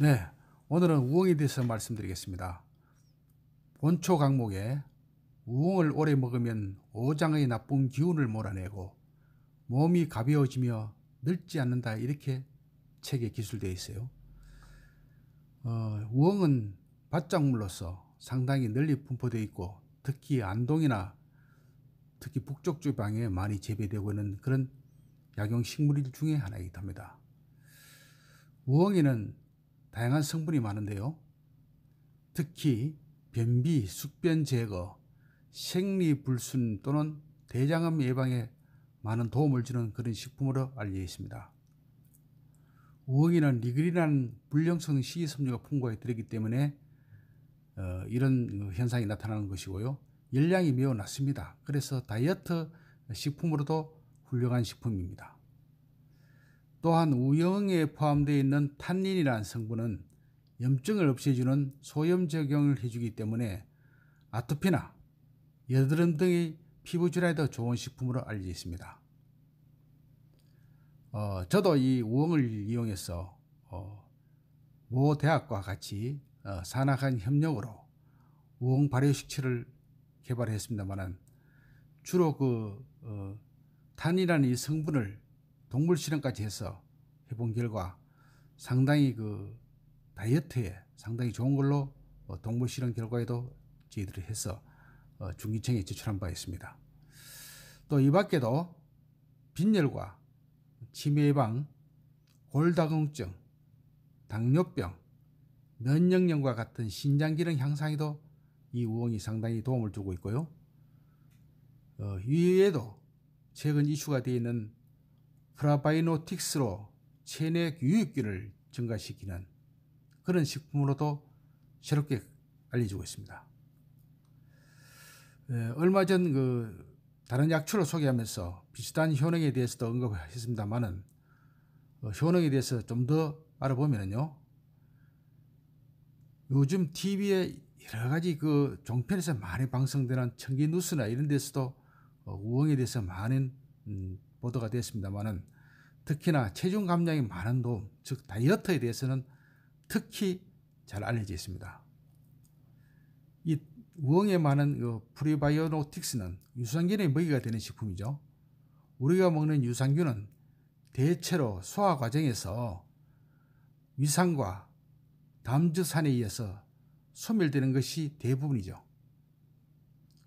네, 오늘은 우엉에 대해서 말씀드리겠습니다. 원초 강목에 우엉을 오래 먹으면 오장의 나쁜 기운을 몰아내고 몸이 가벼워지며 늙지 않는다 이렇게 책에 기술되어 있어요. 어, 우엉은 바짝물로서 상당히 널리 분포되어 있고 특히 안동이나 특히 북쪽 지방에 많이 재배되고 있는 그런 약용 식물 중에 하나이기도 합니다. 우엉이는 다양한 성분이 많은데요. 특히 변비, 숙변 제거, 생리불순 또는 대장암 예방에 많은 도움을 주는 그런 식품으로 알려져 있습니다. 우엉이는 리그린한 불량성 식이섬유가 풍부하게 들어있기 때문에 어, 이런 현상이 나타나는 것이고요. 열량이 매우 낮습니다. 그래서 다이어트 식품으로도 훌륭한 식품입니다. 또한 우영에 포함되어 있는 탄닌이라는 성분은 염증을 없애주는 소염 적용을 해주기 때문에 아토피나 여드름 등의 피부 질환에도 좋은 식품으로 알려져 있습니다. 어, 저도 이 우엉을 이용해서 어, 모 대학과 같이 어, 산학한 협력으로 우엉 발효식체를 개발했습니다만은 주로 그 어, 탄이라는 이 성분을 동물 실험까지 해서 해본 결과 상당히 그 다이어트에 상당히 좋은 걸로 어, 동물 실험 결과에도 저희들이 해서 어, 중기청에 제출한 바 있습니다. 또 이 밖에도 빈혈과 치매 예방, 골다공증, 당뇨병, 면역력과 같은 신장 기능 향상에도 이 우엉이 상당히 도움을 주고 있고요. 어, 이외에도 최근 이슈가 되어 있는 프라바이노틱스로 체내 유익균을 증가시키는 그런 식품으로도 새롭게 알려지고 있습니다. 얼마 전그 다른 약초를 소개하면서 비슷한 효능에 대해서도 언급했습니다만은 어, 효능에 대해서 좀 더 알아보면요. 요즘 TV에 여러 가지 그 종편에서 많이 방송되는 청기 뉴스나 이런 데서도 어, 우엉에 대해서 많은 음, 보도가 되었습니다만은 특히나 체중 감량이 많은 도움, 즉 다이어트에 대해서는 특히 잘 알려져 있습니다. 이 우엉에 많은 그 프리바이오노틱스는 유산균의 먹이가 되는 식품이죠. 우리가 먹는 유산균은 대체로 소화 과정에서 위산과 담즙산에 의해서 소멸되는 것이 대부분이죠.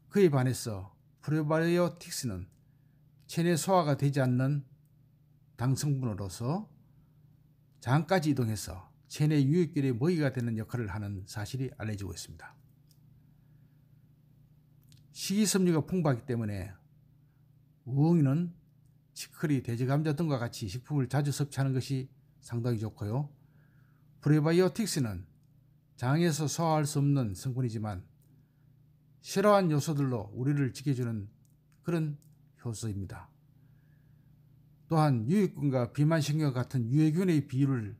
그에 반해서 프로바이오틱스는 체내 소화가 되지 않는 당 성분으로서 장까지 이동해서 체내 유익결의 먹이가 되는 역할을 하는 사실이 알려지고 있습니다. 식이섬유가 풍부하기 때문에 우엉이는 치커리, 돼지감자 등과 같이 식품을 자주 섭취하는 것이 상당히 좋고요. 프레바이오틱스는 장에서 소화할 수 없는 성분이지만 싫어한 요소들로 우리를 지켜주는 그런 효소입니다. 또한 유익균과 비만신경 같은 유해균의 비율을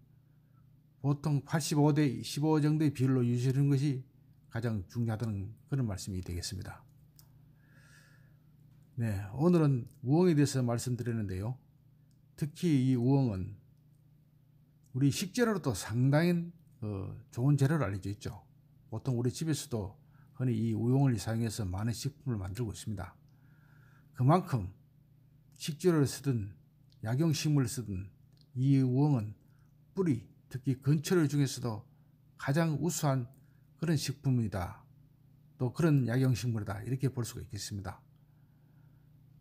보통 85 대 15 정도의 비율로 유지하는 것이 가장 중요하다는 그런 말씀이 되겠습니다. 네, 오늘은 우엉에 대해서 말씀드리는데요. 특히 이 우엉은 우리 식재료로도 상당히 어, 좋은 재료로 알려져 있죠. 보통 우리 집에서도 흔히 이 우엉을 사용해서 많은 식품을 만들고 있습니다. 그만큼 식재료를 쓰든 야경심을 쓰던 이 우엉은 뿌리, 특히 건초류 중에서도 가장 우수한 그런 식품이다. 또 그런 야경식물이다. 이렇게 볼 수가 있겠습니다.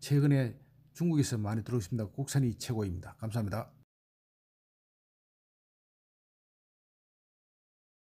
최근에 중국에서 많이 들어오십니다. 국산이 최고입니다. 감사합니다.